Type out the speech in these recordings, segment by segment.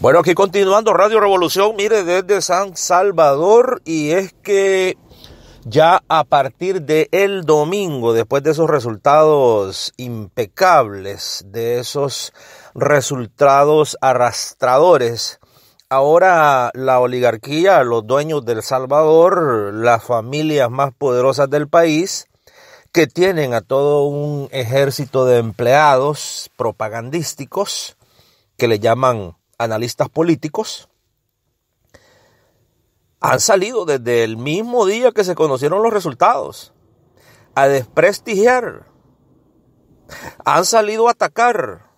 Bueno, aquí continuando Radio Revolución, mire, desde San Salvador y es que ya a partir de el domingo, después de esos resultados impecables, de esos resultados arrastradores, ahora la oligarquía, los dueños del Salvador, las familias más poderosas del país, que tienen a todo un ejército de empleados propagandísticos que le llaman analistas políticos, han salido desde el mismo día que se conocieron los resultados a desprestigiar, han salido a atacar,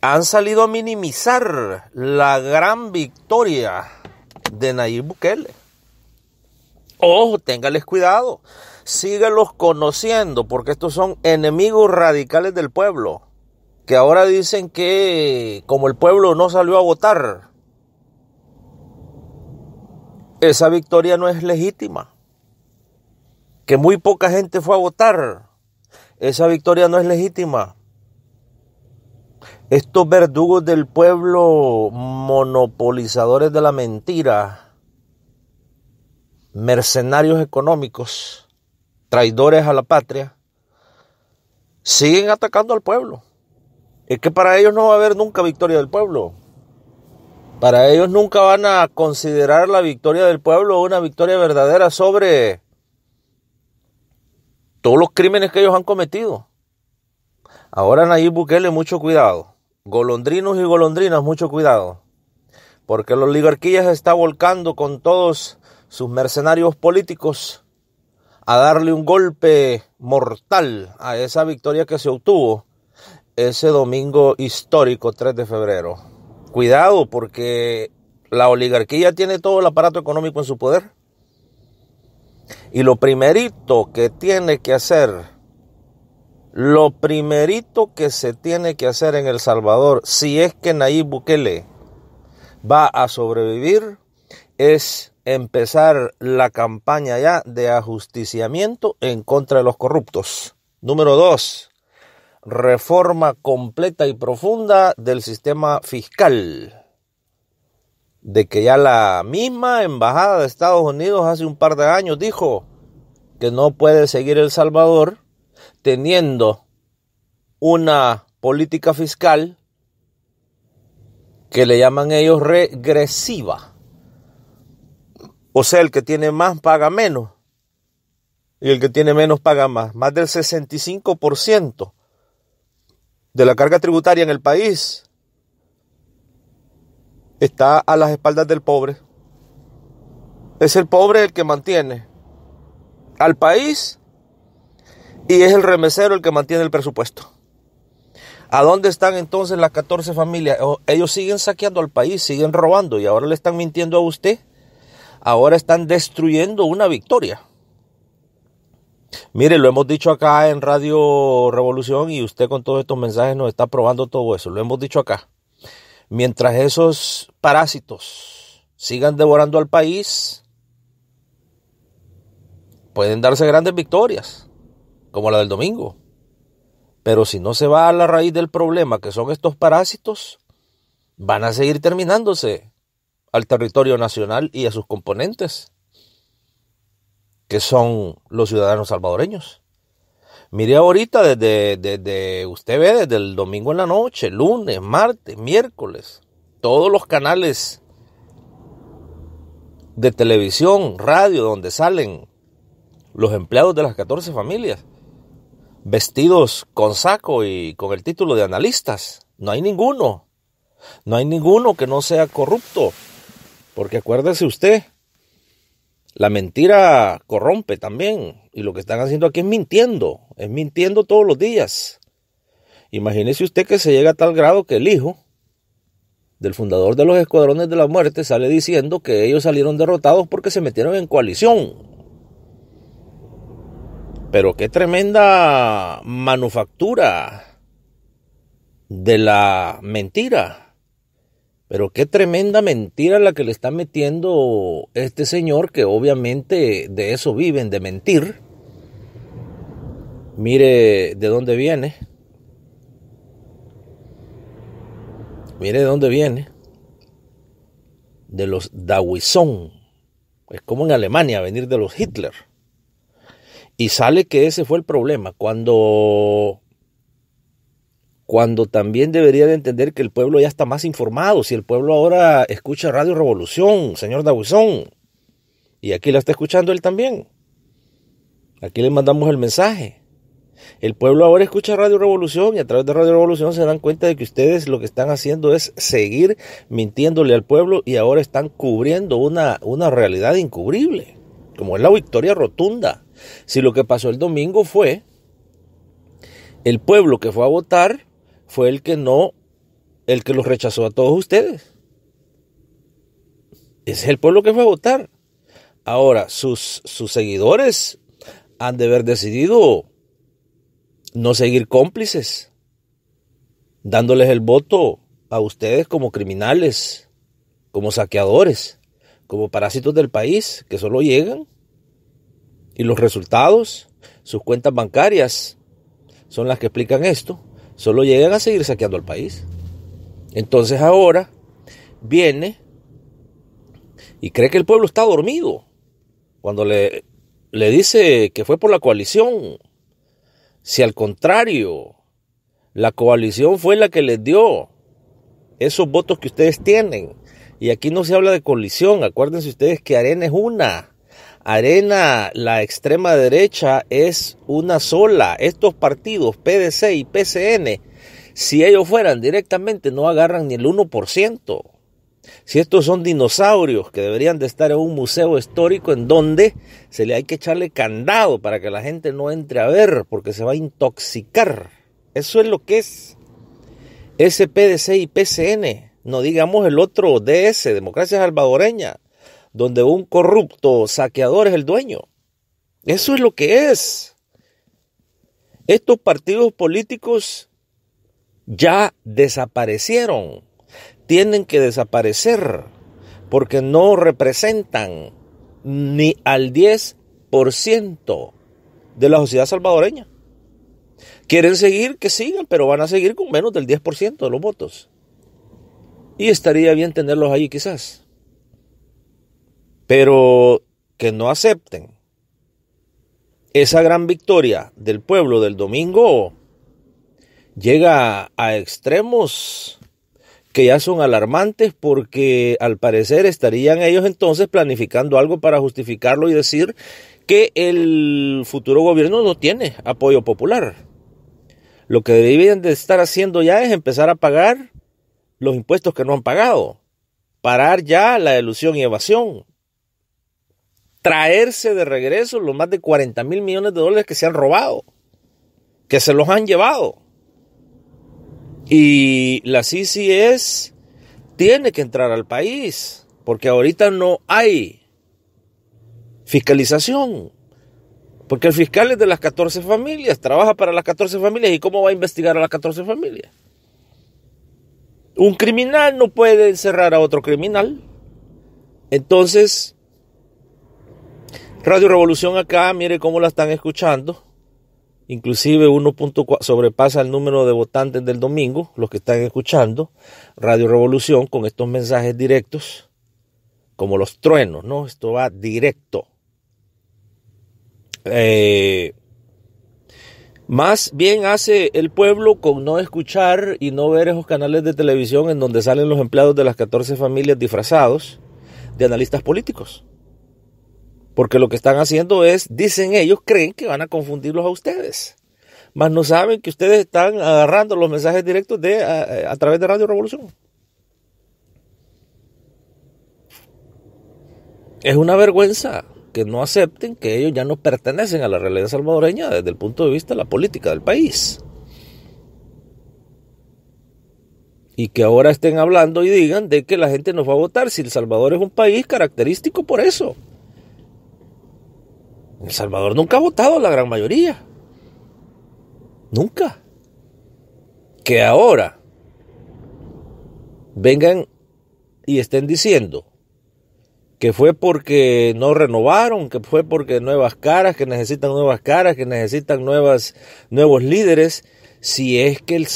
han salido a minimizar la gran victoria de Nayib Bukele. Ojo, téngales cuidado, síguelos conociendo porque estos son enemigos radicales del pueblo que ahora dicen que como el pueblo no salió a votar, esa victoria no es legítima. Que muy poca gente fue a votar, esa victoria no es legítima. Estos verdugos del pueblo, monopolizadores de la mentira, mercenarios económicos, traidores a la patria, siguen atacando al pueblo es que para ellos no va a haber nunca victoria del pueblo. Para ellos nunca van a considerar la victoria del pueblo una victoria verdadera sobre todos los crímenes que ellos han cometido. Ahora Nayib Bukele, mucho cuidado. Golondrinos y golondrinas, mucho cuidado. Porque los oligarquía se está volcando con todos sus mercenarios políticos a darle un golpe mortal a esa victoria que se obtuvo ese domingo histórico 3 de febrero. Cuidado porque la oligarquía tiene todo el aparato económico en su poder. Y lo primerito que tiene que hacer, lo primerito que se tiene que hacer en El Salvador, si es que Nayib Bukele va a sobrevivir, es empezar la campaña ya de ajusticiamiento en contra de los corruptos. Número dos, reforma completa y profunda del sistema fiscal de que ya la misma embajada de Estados Unidos hace un par de años dijo que no puede seguir El Salvador teniendo una política fiscal que le llaman ellos regresiva. O sea, el que tiene más paga menos y el que tiene menos paga más. Más del 65% de la carga tributaria en el país está a las espaldas del pobre. Es el pobre el que mantiene al país y es el remesero el que mantiene el presupuesto. ¿A dónde están entonces las 14 familias? Ellos siguen saqueando al país, siguen robando y ahora le están mintiendo a usted. Ahora están destruyendo una victoria. Mire, lo hemos dicho acá en Radio Revolución y usted con todos estos mensajes nos está probando todo eso. Lo hemos dicho acá. Mientras esos parásitos sigan devorando al país, pueden darse grandes victorias, como la del domingo. Pero si no se va a la raíz del problema, que son estos parásitos, van a seguir terminándose al territorio nacional y a sus componentes que son los ciudadanos salvadoreños. Mire ahorita desde, desde, usted ve desde el domingo en la noche, lunes, martes, miércoles, todos los canales de televisión, radio, donde salen los empleados de las 14 familias, vestidos con saco y con el título de analistas. No hay ninguno. No hay ninguno que no sea corrupto. Porque acuérdese usted, la mentira corrompe también. Y lo que están haciendo aquí es mintiendo. Es mintiendo todos los días. Imagínese usted que se llega a tal grado que el hijo del fundador de los escuadrones de la muerte sale diciendo que ellos salieron derrotados porque se metieron en coalición. Pero qué tremenda manufactura de la mentira. Pero qué tremenda mentira la que le está metiendo este señor, que obviamente de eso viven, de mentir. Mire de dónde viene. Mire de dónde viene. De los Dawison. Es como en Alemania venir de los Hitler. Y sale que ese fue el problema. Cuando cuando también debería de entender que el pueblo ya está más informado. Si el pueblo ahora escucha Radio Revolución, señor dabuzón y aquí la está escuchando él también. Aquí le mandamos el mensaje. El pueblo ahora escucha Radio Revolución y a través de Radio Revolución se dan cuenta de que ustedes lo que están haciendo es seguir mintiéndole al pueblo y ahora están cubriendo una, una realidad incubrible, como es la victoria rotunda. Si lo que pasó el domingo fue el pueblo que fue a votar fue el que no, el que los rechazó a todos ustedes. es el pueblo que fue a votar. Ahora, sus, sus seguidores han de haber decidido no seguir cómplices, dándoles el voto a ustedes como criminales, como saqueadores, como parásitos del país que solo llegan. Y los resultados, sus cuentas bancarias, son las que explican esto solo llegan a seguir saqueando al país. Entonces ahora viene y cree que el pueblo está dormido. Cuando le, le dice que fue por la coalición, si al contrario, la coalición fue la que les dio esos votos que ustedes tienen. Y aquí no se habla de coalición, acuérdense ustedes que Arena es una. Arena, la extrema derecha, es una sola. Estos partidos, PDC y PCN, si ellos fueran directamente, no agarran ni el 1%. Si estos son dinosaurios que deberían de estar en un museo histórico en donde se le hay que echarle candado para que la gente no entre a ver porque se va a intoxicar. Eso es lo que es ese PDC y PCN. No digamos el otro DS, Democracia Salvadoreña donde un corrupto saqueador es el dueño. Eso es lo que es. Estos partidos políticos ya desaparecieron, tienen que desaparecer porque no representan ni al 10% de la sociedad salvadoreña. Quieren seguir, que sigan, pero van a seguir con menos del 10% de los votos. Y estaría bien tenerlos ahí quizás. Pero que no acepten esa gran victoria del pueblo del domingo llega a extremos que ya son alarmantes porque al parecer estarían ellos entonces planificando algo para justificarlo y decir que el futuro gobierno no tiene apoyo popular. Lo que deben de estar haciendo ya es empezar a pagar los impuestos que no han pagado, parar ya la ilusión y evasión, traerse de regreso los más de 40 mil millones de dólares que se han robado, que se los han llevado. Y la CCS tiene que entrar al país, porque ahorita no hay fiscalización. Porque el fiscal es de las 14 familias, trabaja para las 14 familias y cómo va a investigar a las 14 familias. Un criminal no puede encerrar a otro criminal. Entonces, Radio Revolución acá, mire cómo la están escuchando. Inclusive 1.4 sobrepasa el número de votantes del domingo, los que están escuchando Radio Revolución con estos mensajes directos, como los truenos, ¿no? Esto va directo. Eh, más bien hace el pueblo con no escuchar y no ver esos canales de televisión en donde salen los empleados de las 14 familias disfrazados de analistas políticos. Porque lo que están haciendo es, dicen ellos, creen que van a confundirlos a ustedes. Mas no saben que ustedes están agarrando los mensajes directos de, a, través de Radio Revolución. Es una vergüenza que no acepten que ellos ya no pertenecen a la realidad salvadoreña desde el punto de vista de la política del país. y que ahora estén hablando y digan de que la gente nos va a votar si El Salvador es un país característico por eso. El Salvador nunca ha votado la gran mayoría. Nunca. Que ahora vengan y estén diciendo que fue porque no renovaron, que fue porque nuevas caras, que necesitan nuevas caras, que necesitan nuevas, nuevos líderes, si es que el,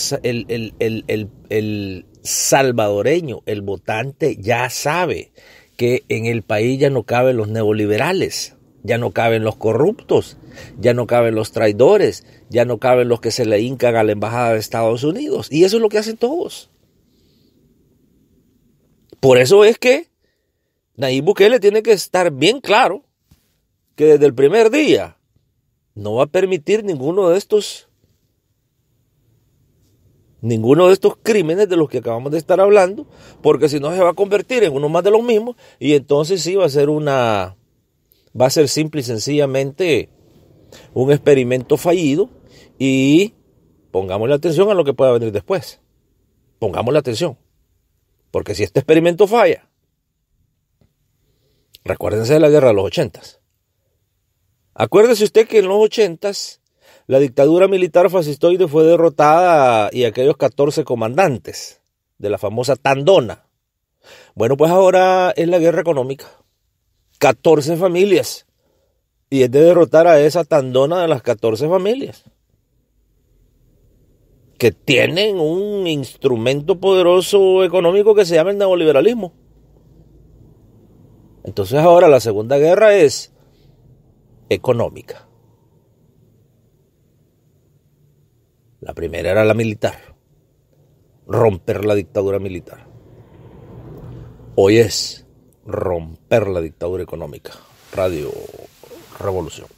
el, salvadoreño, el votante, ya sabe que en el país ya no caben los neoliberales. Ya no caben los corruptos, ya no caben los traidores, ya no caben los que se le hincan a la embajada de Estados Unidos. Y eso es lo que hacen todos. Por eso es que Nayib Bukele tiene que estar bien claro que desde el primer día no va a permitir ninguno de estos ninguno de estos crímenes de los que acabamos de estar hablando, porque si no se va a convertir en uno más de los mismos y entonces sí va a ser una va a ser simple y sencillamente un experimento fallido y pongamos la atención a lo que pueda venir después. Pongamos la atención. Porque si este experimento falla, recuérdense de la guerra de los ochentas. Acuérdese usted que en los ochentas la dictadura militar fascistoide fue derrotada y aquellos 14 comandantes de la famosa Tandona. Bueno, pues ahora es la guerra económica. 14 familias. Y es de derrotar a esa tandona de las 14 familias. Que tienen un instrumento poderoso económico que se llama el neoliberalismo. Entonces ahora la Segunda Guerra es económica. La primera era la militar, romper la dictadura militar. Hoy es romper la dictadura económica. Radio Revolución.